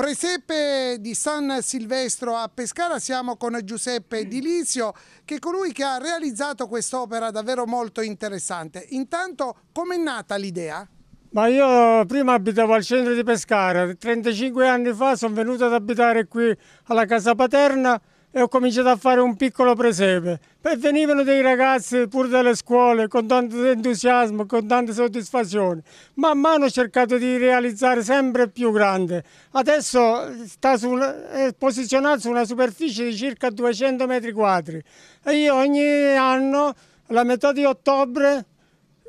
presepe di San Silvestro a Pescara siamo con Giuseppe mm. Dilizio che è colui che ha realizzato quest'opera davvero molto interessante. Intanto com'è nata l'idea? Ma io prima abitavo al centro di Pescara, 35 anni fa sono venuto ad abitare qui alla casa paterna e ho cominciato a fare un piccolo presepe. E venivano dei ragazzi pure dalle scuole con tanto entusiasmo, con tante soddisfazioni. Man mano ho cercato di realizzare sempre più grande. Adesso sta su è posizionato su una superficie di circa 200 metri quadri. E io ogni anno, la metà di ottobre,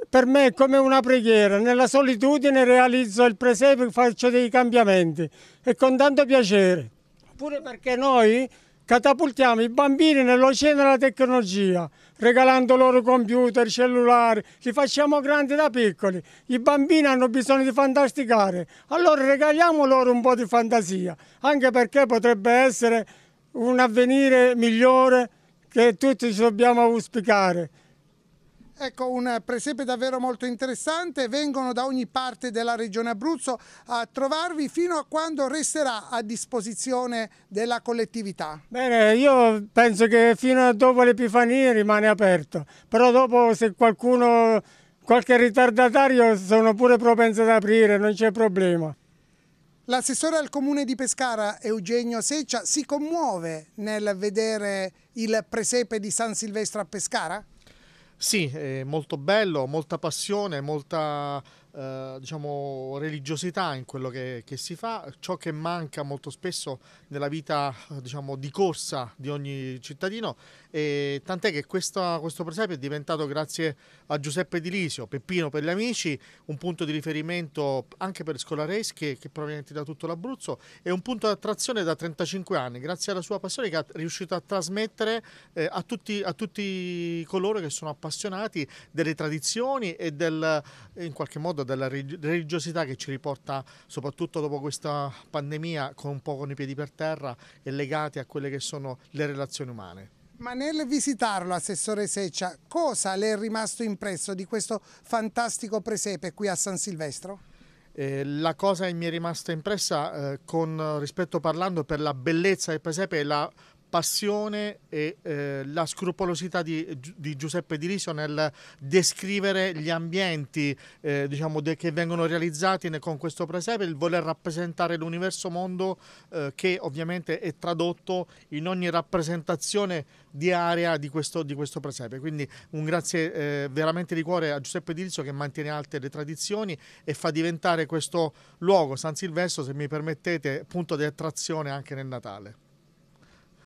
per me è come una preghiera, nella solitudine realizzo il presepe, faccio dei cambiamenti e con tanto piacere. Pure perché noi catapultiamo i bambini nell'oceano della tecnologia, regalando loro computer, cellulari, li facciamo grandi da piccoli. I bambini hanno bisogno di fantasticare, allora regaliamo loro un po' di fantasia, anche perché potrebbe essere un avvenire migliore che tutti ci dobbiamo auspicare. Ecco, un presepe davvero molto interessante, vengono da ogni parte della regione Abruzzo a trovarvi fino a quando resterà a disposizione della collettività. Bene, io penso che fino a dopo l'Epifania rimane aperto, però dopo se qualcuno, qualche ritardatario sono pure propenso ad aprire, non c'è problema. L'assessore al comune di Pescara, Eugenio Seccia, si commuove nel vedere il presepe di San Silvestro a Pescara? Sì, molto bello, molta passione, molta eh, diciamo, religiosità in quello che, che, si fa, ciò che manca molto spesso nella vita diciamo, di corsa di ogni cittadino, e tant'è che questa, questo presepio è diventato grazie a Giuseppe Di Lisio, Peppino per gli amici, un punto di riferimento anche per scolareschi che provenienti da tutto l'Abruzzo e un punto di attrazione da 35 anni, grazie alla sua passione che ha riuscito a trasmettere eh, a, tutti, a tutti coloro che sono appassionati delle tradizioni e del, in qualche modo ricordo della religiosità che ci riporta, soprattutto dopo questa pandemia, con un po' con i piedi per terra e legati a quelle che sono le relazioni umane. Ma nel visitarlo, Assessore Seccia, cosa le è rimasto impresso di questo fantastico presepe qui a San Silvestro? Eh, la cosa che mi è rimasta impressa eh, con rispetto parlando per la bellezza del presepe e la passione e eh, la scrupolosità di, di, Giuseppe Di Risio nel descrivere gli ambienti eh, diciamo, de, che vengono realizzati con questo presepe, il voler rappresentare l'universo mondo eh, che ovviamente è tradotto in ogni rappresentazione di area di questo, di questo presepe. Quindi un grazie eh, veramente di cuore a Giuseppe Di Risio che mantiene alte le tradizioni e fa diventare questo luogo, San Silvestro, se mi permettete, punto di attrazione anche nel Natale.